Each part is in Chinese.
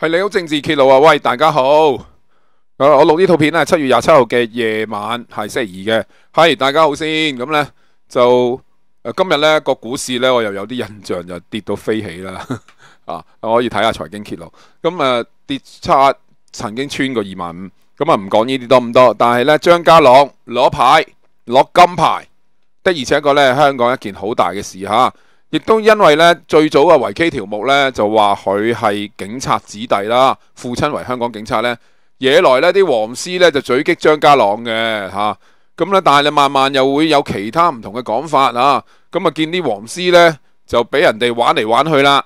系你好，政治揭露啊！喂，大家好。我录呢套片咧，七月廿七号嘅夜晚系星期二嘅。系大家好先。咁咧就今日咧个股市咧，我又有啲印象就跌到飞起啦。啊，我可以睇下财经揭露。咁诶跌差曾经穿过二万五。咁啊唔讲呢啲多咁多。但系咧张家朗攞牌攞金牌的，而且确咧香港一件好大嘅事吓。亦都因为咧，最早嘅维基条目咧就话佢系警察子弟啦，父亲为香港警察咧，惹来咧啲黄师咧就狙击张家朗嘅吓，咁咧但系你慢慢又会有其他唔同嘅讲法啊，咁啊见啲黄师咧就俾人哋玩嚟玩去啦，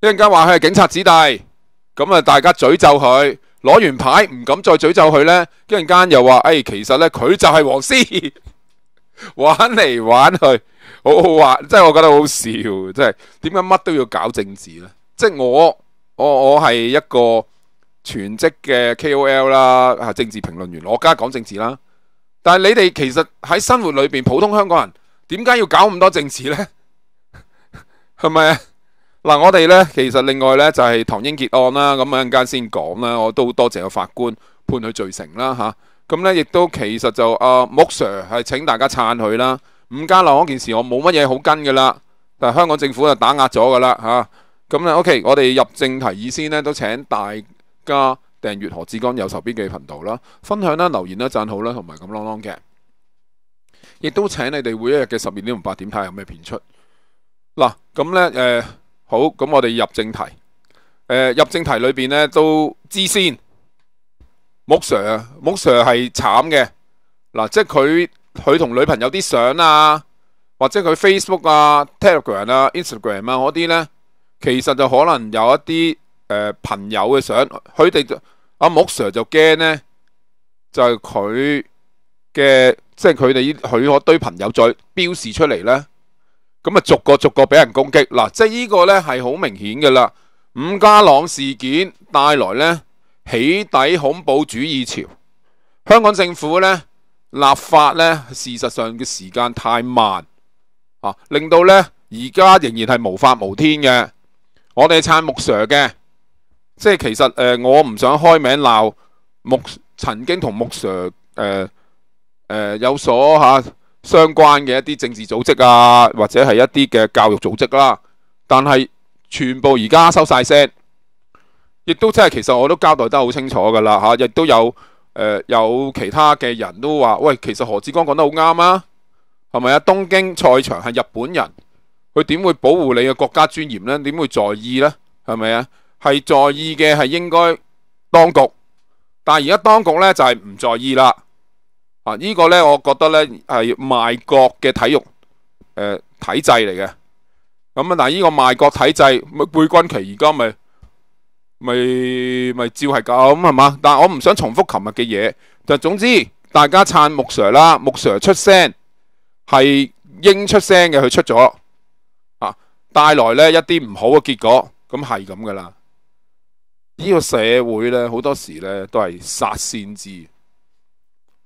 一阵间话佢系警察子弟，咁啊大家诅咒佢，攞完牌唔敢再诅咒佢咧，一阵间又话诶其实咧佢就系黄师，玩嚟玩去。好好啊！即系我覺得好笑，即係點解乜都要搞政治呢？即係我我我係一個全職嘅 KOL 啦，係政治評論員，我梗系講政治啦。但係你哋其實喺生活裏边，普通香港人點解要搞咁多政治呢？係 咪啊？嗱，我哋呢，其實另外呢，就係唐英傑案啦，咁一陣間先講啦。我都多謝個法官判佢罪成啦吓咁呢，亦都其實就阿木 Sir 係請大家撐佢啦。伍家朗嗰件事我冇乜嘢好跟噶啦，但香港政府就打压咗噶啦吓。咁咧，O K，我哋入正題先呢，都請大家訂閱何志剛右手边嘅頻道啦，分享啦、留言啦、赞好啦，同埋咁啷啷嘅。亦都請你哋每一日嘅十二點同八點睇下有咩片出。嗱，咁咧誒，好，咁我哋入正題。誒，入正題裏边咧都知先，木 Sir，木 Sir 係慘嘅。嗱，即係佢。佢同女朋友啲相啊，或者佢 Facebook 啊、Telegram 啊、Instagram 啊嗰啲咧，其实就可能有一啲诶朋友嘅相，佢哋阿木 Sir 就惊咧，就系佢嘅即系佢哋佢可堆朋友再标示出嚟咧，咁啊逐个逐个俾人攻击嗱，即系呢个咧系好明显噶啦，伍家朗事件带来咧起底恐怖主义潮，香港政府咧。立法呢，事實上嘅時間太慢啊，令到呢而家仍然係無法無天嘅。我哋撐木 Sir 嘅，即係其實我唔想開名鬧木曾經同木 Sir 有所嚇相關嘅一啲政治組織啊，或者係一啲嘅教育組織啦。但係全部而家收晒聲，亦都即係其實我都交代得好清楚㗎啦吓，亦都有。诶，有其他嘅人都话，喂，其实何志光讲得好啱啊，系咪啊？东京赛场系日本人，佢点会保护你嘅国家尊严呢？点会在意呢？系咪啊？系在意嘅系应该当局，但系而家当局呢，就系唔在意啦。啊，呢个呢，我觉得呢系卖国嘅体育诶体制嚟嘅。咁啊，但系呢个卖国体制，咪军旗而家咪。咪咪照系咁系嘛，但我唔想重复琴日嘅嘢。就总之大家撑木 Sir 啦，木 Sir 出声系应出声嘅，佢出咗啊，带来咧一啲唔好嘅结果，咁系咁噶啦。呢个社会咧，好多时咧都系杀先知，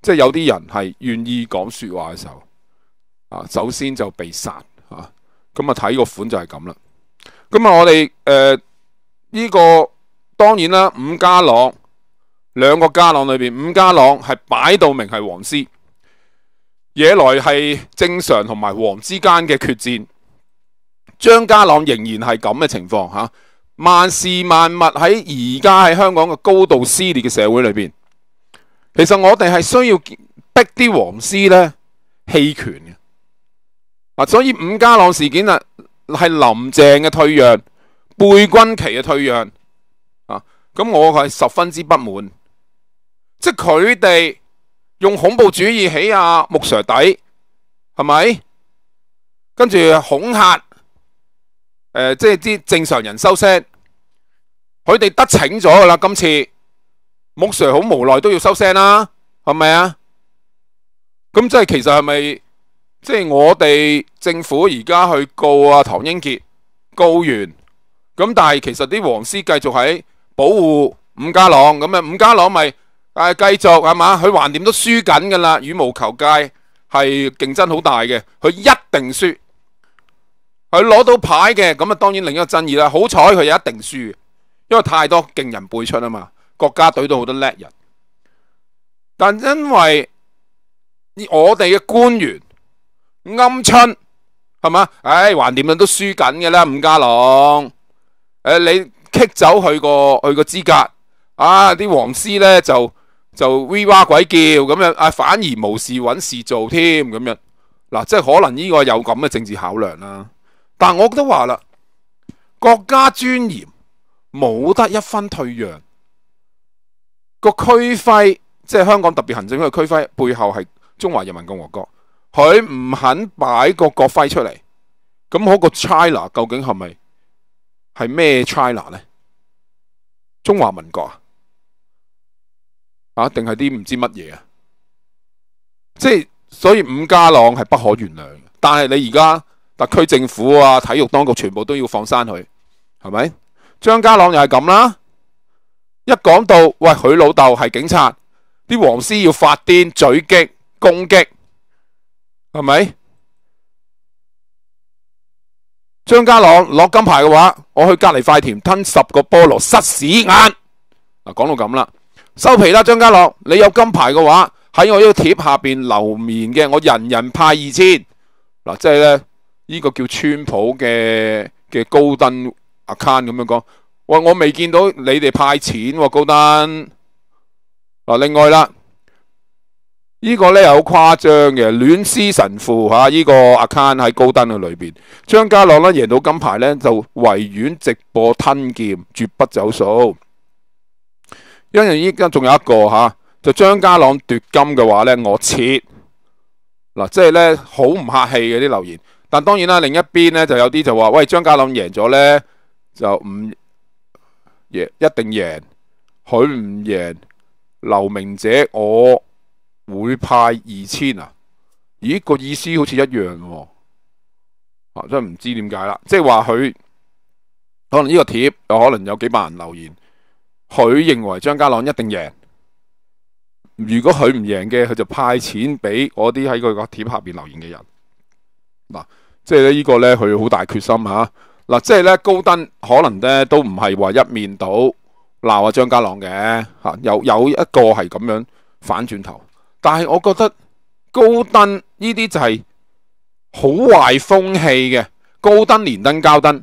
即系有啲人系愿意讲说话嘅时候啊，首先就被杀啊。咁啊睇个款就系咁啦。咁啊我哋诶呢个。当然啦，伍家朗两个家朗里边，伍家朗系摆到明系黄丝，惹来系正常同埋黄之间嘅决战。张家朗仍然系咁嘅情况吓。万事万物喺而家喺香港嘅高度撕裂嘅社会里边，其实我哋系需要逼啲黄丝咧弃权嘅啊。所以伍家朗事件啊，系林郑嘅退让，贝君旗嘅退让。啊，咁我系十分之不满，即系佢哋用恐怖主义起阿木 sir 底，系咪？跟住恐吓，诶，即系啲正常人收声，佢哋得逞咗噶啦，今次木 sir 好无奈都要收声啦，系咪啊？咁即系其实系咪，即系我哋政府而家去告阿唐英杰，告完，咁但系其实啲黄丝继续喺。保护伍家朗咁啊，伍家朗咪诶继续系嘛，佢横掂都输紧噶啦！羽毛球界系竞争好大嘅，佢一定输，佢攞到牌嘅咁啊，当然另一个争议啦。好彩佢有一定输，因为太多劲人辈出啊嘛，国家队都好多叻人，但因为我哋嘅官员暗亲系嘛，唉横掂样都输紧嘅啦，伍家朗诶你。踢走佢个佢个资格啊！啲黄丝咧就就 v 哇鬼叫咁样啊，反而无事揾事做添咁样嗱，即系可能呢个有咁嘅政治考量啦。但我都话啦，国家尊严冇得一分退让，个区徽即系香港特别行政区嘅区徽，背后系中华人民共和国，佢唔肯摆个国徽出嚟，咁嗰个 China 究竟系咪？系咩 China 咧？中華民國啊？啊？定系啲唔知乜嘢啊？即係所以五家朗係不可原諒但係你而家特區政府啊、體育當局全部都要放生佢，係咪？張家朗又係咁啦。一講到喂，佢老豆係警察，啲黃絲要發癲、追擊、攻擊，係咪？张家朗攞金牌嘅话，我去隔篱快田吞十个菠萝塞屎眼。嗱，讲到咁啦，收皮啦，张家朗，你有金牌嘅话喺我呢个贴下边留言嘅，我人人派二千。嗱，即系咧呢个叫川普嘅嘅高登阿 c u n 咁样讲，喂，我未见到你哋派钱，高登。嗱，另外啦。呢个咧又好夸张嘅，恋尸神父吓。呢个 account 喺高登嘅里边，张家朗咧赢到金牌咧就维园直播吞剑，绝不走数。因为依家仲有一个吓，就张家朗夺金嘅话咧，我切嗱，即系咧好唔客气嘅啲留言。但当然啦，另一边咧就有啲就话喂，张家朗赢咗咧就唔赢，一定赢，佢唔赢，刘明姐我。会派二千啊？咦，个意思好似一样喎。啊，真系唔知点解啦。即系话佢可能呢个贴有可能有几百人留言，佢认为张家朗一定赢。如果佢唔赢嘅，佢就派钱俾嗰啲喺佢个贴下边留言嘅人嗱。即系咧呢个咧，佢好大决心啊。嗱，即系咧高登可能咧都唔系话一面倒闹啊张家朗嘅吓，有有一个系咁样反转头。但系我觉得高登呢啲就系好坏风气嘅，高登连登交登，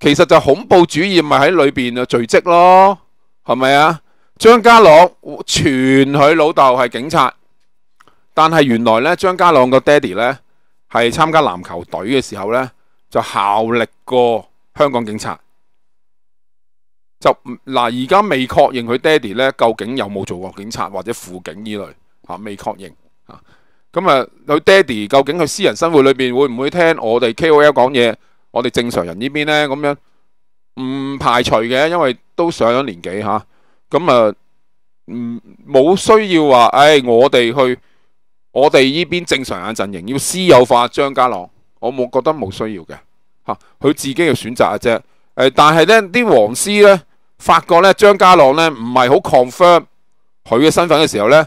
其实就恐怖主义咪喺里边啊聚积咯，系咪啊？张家朗全佢老豆系警察，但系原来咧张家朗个爹哋咧系参加篮球队嘅时候咧就效力过香港警察，就嗱而家未确认佢爹哋咧究竟有冇做过警察或者辅警呢类。啊，未確認啊，咁啊，佢爹哋究竟佢私人生活裏边會唔會聽我哋 K.O.L 講嘢？我哋正常人呢邊呢，咁樣唔排除嘅，因為都上咗年紀吓，咁啊，唔冇需要話，唉，我哋去我哋呢邊正常人陣營要私有化張家朗，我冇覺得冇需要嘅吓，佢自己嘅選擇嘅啫。誒，但係呢啲黃絲呢，發覺呢張家朗呢唔係好 confirm 佢嘅身份嘅時候呢。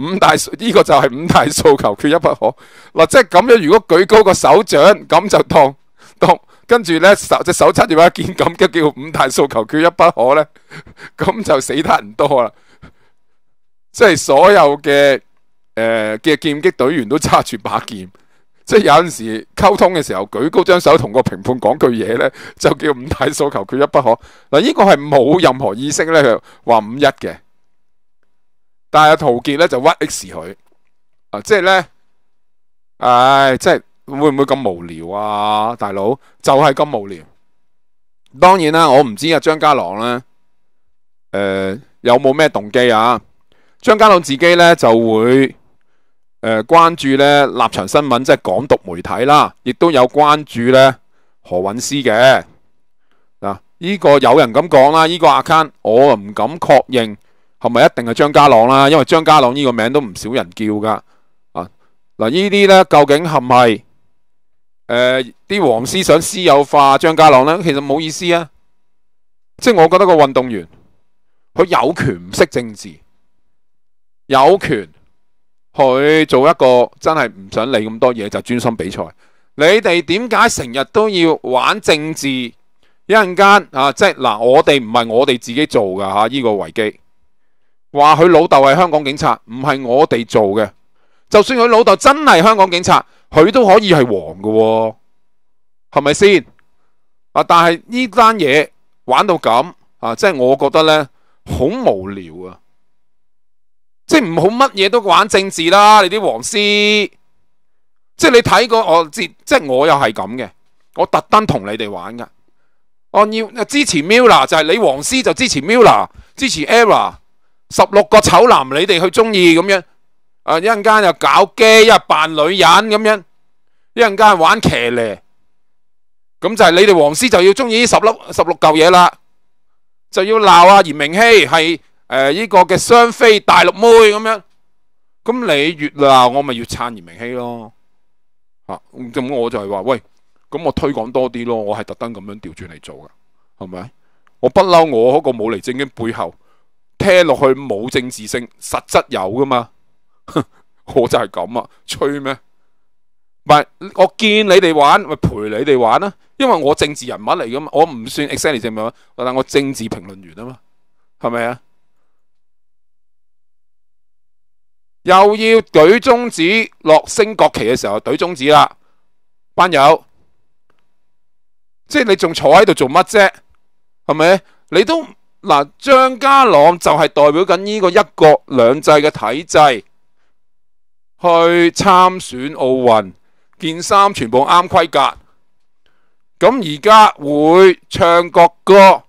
五大呢個就係五大訴求，缺一不可。嗱，即係咁樣，如果舉高個手掌，咁就當當，跟住咧手隻手插住把劍，咁即叫五大訴求缺一不可咧，咁就死得人多啦。即係所有嘅诶嘅劍擊隊員都揸住把劍，即係有阵時溝通嘅時候，舉高張手同個評判講句嘢咧，就叫五大訴求缺一不可。嗱，呢個係冇任何意識咧，話五一嘅。但系陶杰咧就屈 X 佢，啊即系咧，唉即系会唔会咁无聊啊？大佬就系咁无聊。当然啦，我唔知啊张家朗咧，诶有冇咩动机啊？张家朗自己咧就会诶关注咧立场新闻，即系港独媒体啦，亦都有关注咧何韵诗嘅嗱。呢个有人咁讲啦，呢个 account 我唔敢确认。系咪一定系张家朗啦？因为张家朗呢个名都唔少人叫噶啊嗱，呢啲咧究竟系咪诶啲黄思想私有化张家朗咧？其实冇意思啊，即系我觉得个运动员佢有权唔识政治，有权去做一个真系唔想理咁多嘢，就专心比赛。你哋点解成日都要玩政治？一阵间啊，即系嗱，我哋唔系我哋自己做噶吓呢个危机。话佢老豆系香港警察，唔系我哋做嘅。就算佢老豆真系香港警察，佢都可以系黄嘅，系咪先？啊！但系呢单嘢玩到咁啊，即系我觉得呢，好无聊啊！即系唔好乜嘢都玩政治啦，你啲黄丝，即系你睇过我即即系我又系咁嘅，我特登同你哋玩噶。我要支持 m i l l 就系你黄丝就支持 m i l l 支持 Era。十六个丑男，你哋去中意咁样，啊一阵间又搞基，一日扮女人咁样，一阵间玩骑呢，咁就系你哋王师就要中意十粒十六嚿嘢啦，就要闹啊严明熙系诶呢个嘅双飞大陆妹咁样，咁你越闹我咪越撑严明熙咯，啊咁我就系话喂，咁我推广多啲咯，我系特登咁样调转嚟做噶，系咪？我不嬲我嗰个武力正经背后。听落去冇政治性，实质有噶嘛？我就系咁啊，吹咩？唔系我见你哋玩，咪陪你哋玩啦。因为我政治人物嚟噶嘛，我唔算 e x c t l y 政治人物，但我政治评论员啊嘛，系咪啊？又要举中指落升国旗嘅时候，举中指啦，班友，即系你仲坐喺度做乜啫？系咪？你都。嗱，张家朗就系代表紧呢个一国两制嘅体制去参选奥运，件衫全部啱规格。咁而家会唱国歌、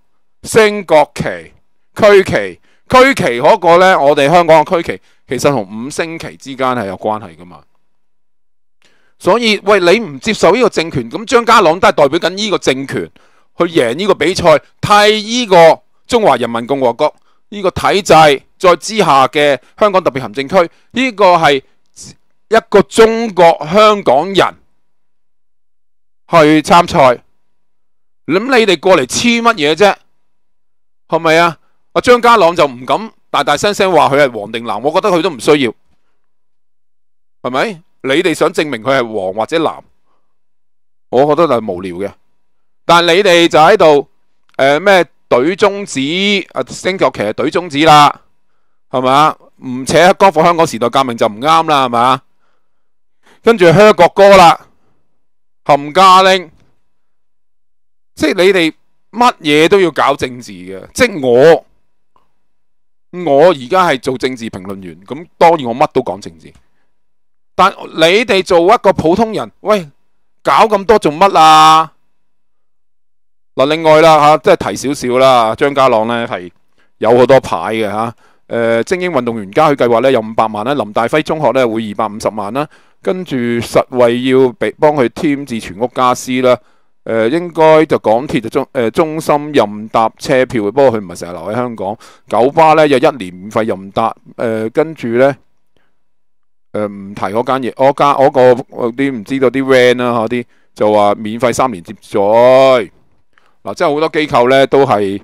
升国旗、区旗、区旗嗰个呢，我哋香港嘅区旗其实同五星旗之间系有关系噶嘛。所以喂，你唔接受呢个政权，咁张家朗都系代表紧呢个政权去赢呢个比赛，替呢个。中华人民共和国呢个体制在之下嘅香港特别行政区呢个系一个中国香港人去参赛，咁你哋过嚟黐乜嘢啫？系咪啊？阿张家朗就唔敢大大声声话佢系黄定蓝，我觉得佢都唔需要，系咪？你哋想证明佢系黄或者蓝，我觉得就无聊嘅。但你哋就喺度诶咩？队中指啊，升国旗队中指啦，系嘛？唔扯歌，放香港时代革命就唔啱啦，系嘛？跟住香国歌啦，冚家拎，即系你哋乜嘢都要搞政治嘅，即系我我而家系做政治评论员，咁当然我乜都讲政治，但你哋做一个普通人，喂，搞咁多做乜啊？嗱，另外啦吓，即系提少少啦。张家朗咧系有好多牌嘅吓，诶，精英运动员家，佢计划咧有五百万啦，林大辉中学咧会二百五十万啦，跟住实惠要俾帮佢添置全屋家私啦。诶，应该就港铁就中诶中心任搭车票不过佢唔系成日留喺香港。九巴咧有一年免费任搭诶，跟住咧诶唔提嗰间嘢，我家我个啲唔知道啲 van 啦吓啲就话免费三年接载。嗱，即係好多機構咧都係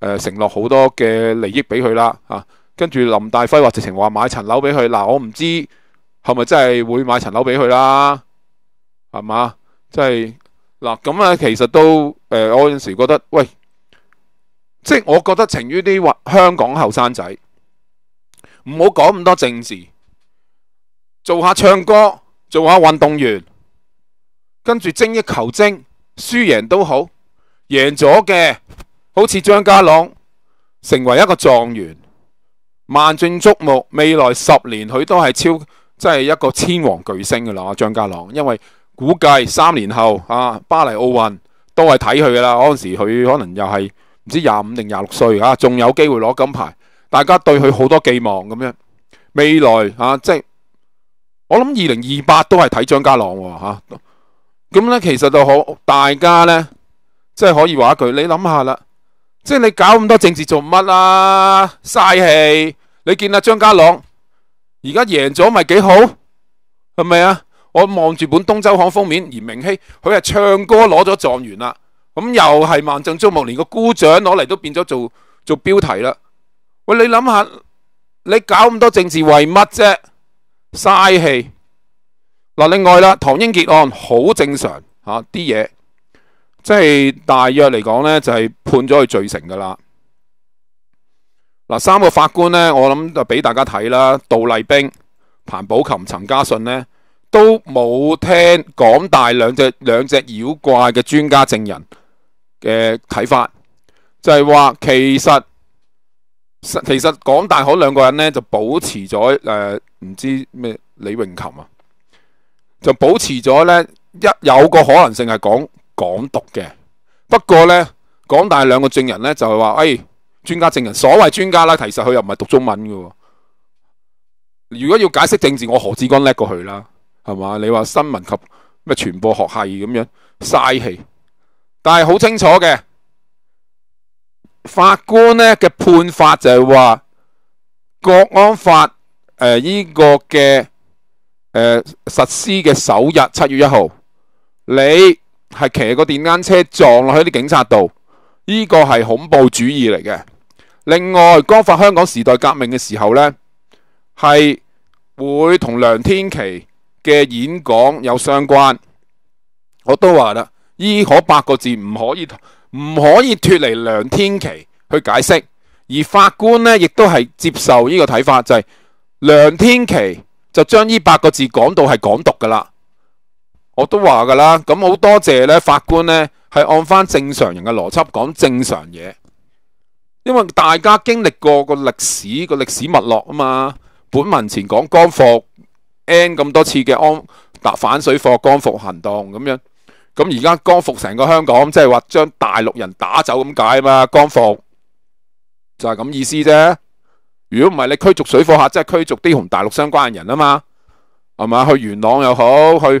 誒承諾好多嘅利益俾佢啦，嚇跟住林大輝話直情話買層樓俾佢。嗱，我唔知係咪真係會買層樓俾佢啦，係嘛？即係嗱咁啊，其實都誒，我有陣時覺得喂，即係我覺得情於啲香港後生仔唔好講咁多政治，做下唱歌，做下運動員，跟住精益求精，輸贏都好。赢咗嘅，好似张家朗成为一个状元，万众瞩目。未来十年佢都系超，即系一个千王巨星噶啦。张家朗，因为估计三年后啊，巴黎奥运都系睇佢噶啦。嗰阵时佢可能又系唔知廿五定廿六岁啊，仲有机会攞金牌。大家对佢好多寄望咁样。未来啊，即系我谂二零二八都系睇张家朗吓。咁咧，其实就好，大家呢。真系可以话一句，你谂下啦，即系你搞咁多政治做乜啊？嘥气！你见阿张家朗而家赢咗咪几好？系咪啊？我望住本《东周刊》封面，严明熙佢系唱歌攞咗状元啦，咁又系万众瞩目，连个姑丈攞嚟都变咗做做标题啦。喂，你谂下，你搞咁多政治为乜啫？嘥气！嗱，另外啦，唐英杰案好正常吓啲嘢。即系大约嚟讲呢，就系判咗佢罪成噶啦。嗱，三个法官呢，我谂就俾大家睇啦。杜丽冰、彭宝琴、陈家信呢，都冇听港大两只两只妖怪嘅专家证人嘅睇法，就系话其实实其实港大嗰两个人呢，就保持咗诶，唔知咩李永琴啊，就保持咗呢，一有个可能性系讲。港独嘅，不过呢，港大两个证人呢，就系话，诶专家证人所谓专家啦，其实佢又唔系读中文嘅。如果要解释政治，我何志刚叻过佢啦，系嘛？你话新闻及咩传播学系咁样嘥气，但系好清楚嘅法官呢嘅判法就系话国安法诶呢个嘅诶实施嘅首日七月一号你。系骑个电单车撞落去啲警察度，呢个系恐怖主义嚟嘅。另外，光发香港时代革命嘅时候呢，系会同梁天琪嘅演讲有相关。我都话啦，呢可八个字唔可以唔可以脱离梁天琪去解释。而法官呢，亦都系接受呢个睇法，就系梁天琪就将呢八个字讲到系港独噶啦。我都話噶啦，咁好多謝咧。法官呢，係按翻正常人嘅邏輯講正常嘢，因為大家經歷過個歷史個歷史脈絡啊嘛。本文前講光復 n 咁多次嘅安反水貨光復行動咁樣，咁而家光復成個香港，即係話將大陸人打走咁解啊嘛。光復就係咁意思啫。如果唔係你驅逐水貨客，即係驅逐啲同大陸相關嘅人啊嘛，係嘛？去元朗又好去。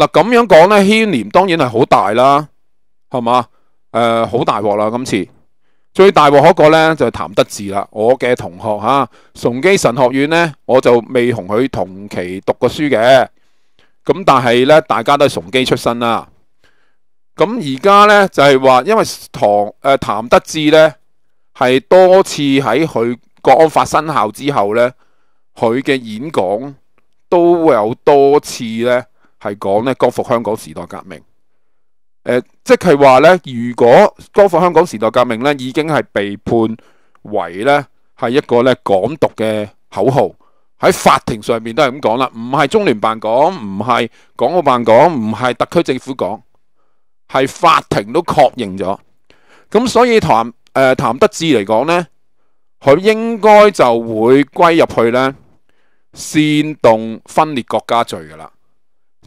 嗱咁樣講咧，牽連當然係好大啦，係嘛？誒，好大镬啦！今次最大镬嗰個咧就係譚德志啦。我嘅同學嚇崇基神學院咧，我就未同佢同期讀過書嘅。咁但係咧，大家都係崇基出身啦。咁而家咧就係話，因為唐诶譚德志咧係多次喺佢國安法生效之後咧，佢嘅演講都有多次咧。系讲咧，割服香港时代革命诶，即系话咧，如果割服香港时代革命咧，已经系被判为咧系一个咧港独嘅口号喺法庭上面都系咁讲啦，唔系中联办讲，唔系港澳办讲，唔系特区政府讲，系法庭都确认咗咁，所以谭诶谭德志嚟讲咧，佢应该就会归入去咧煽动分裂国家罪噶啦。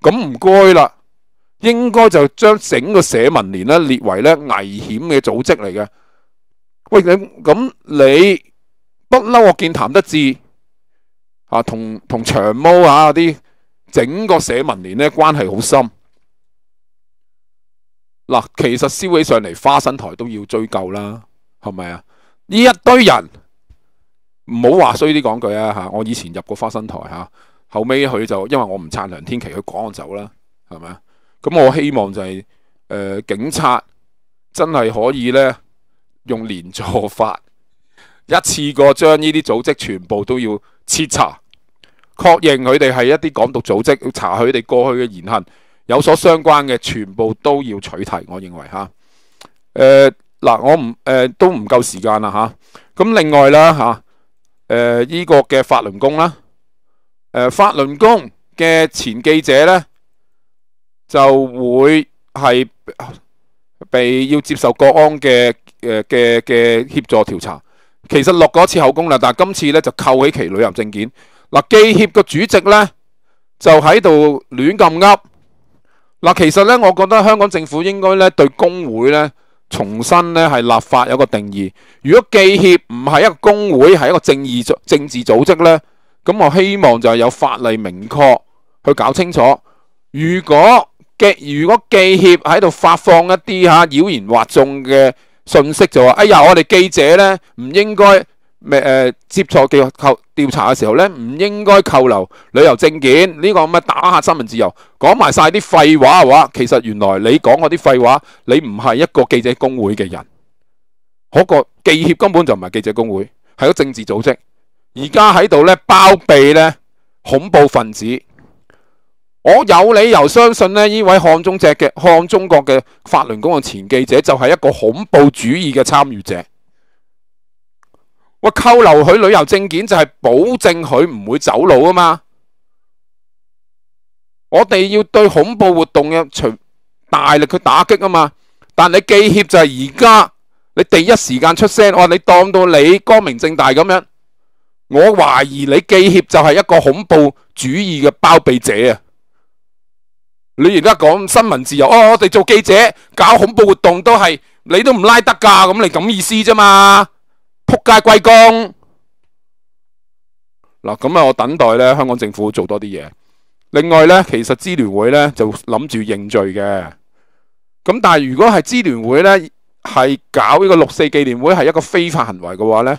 咁唔該啦，應該就將整個社民連咧列為咧危險嘅組織嚟嘅。喂，咁咁你不嬲我見譚得志啊，同同長毛啊啲整個社民連咧關係好深。嗱，其實燒起上嚟花生台都要追究啦，係咪啊？呢一堆人唔好話衰啲講句啊我以前入過花生台嚇。后尾佢就因为我唔撐梁天琪，佢趕我走啦，系咪咁我希望就係誒警察真係可以咧用連坐法，一次過將呢啲組織全部都要彻查，確認佢哋係一啲港獨組織，要查佢哋過去嘅言行有所相關嘅，全部都要取締。我認為嚇誒嗱，我唔誒都唔夠時間啦吓。咁另外啦呢、誒依個嘅法輪功啦。法輪功嘅前記者呢，就會係被要接受國安嘅嘅嘅協助調查。其實落過一次口供啦，但今次呢就扣起其旅遊證件。嗱，記協個主席呢，就喺度亂咁噏。嗱，其實呢，我覺得香港政府應該呢對工會呢重新呢係立法有個定義。如果記協唔係一個工會，係一個政治組政治組織呢。咁我希望就系有法例明确去搞清楚，如果嘅如果记协喺度发放一啲吓妖言惑众嘅信息，就话哎呀，我哋记者咧唔应该咩诶，接触记调查嘅时候咧唔应该扣留旅游证件呢个咁嘅打下新闻自由，讲埋晒啲废话嘅话，其实原来你讲嗰啲废话，你唔系一个记者工会嘅人，嗰个记协根本就唔系记者工会，系个政治组织。而家喺度咧包庇咧恐怖分子，我有理由相信咧呢位汉中只嘅汉中国嘅法轮功嘅前记者就系一个恐怖主义嘅参与者。我扣留佢旅游证件就系保证佢唔会走佬啊嘛。我哋要对恐怖活动嘅除大力去打击啊嘛。但你记协就系而家你第一时间出声，我话你当到你光明正大咁样。我怀疑你记协就系一个恐怖主义嘅包庇者啊！你而家讲新闻自由，哦，我哋做记者搞恐怖活动都系你都唔拉得噶，咁你咁意思啫嘛？扑街归公嗱，咁啊，我等待咧，香港政府做多啲嘢。另外咧，其实支联会咧就谂住认罪嘅。咁但系如果系支联会咧系搞呢个六四纪念会系一个非法行为嘅话咧？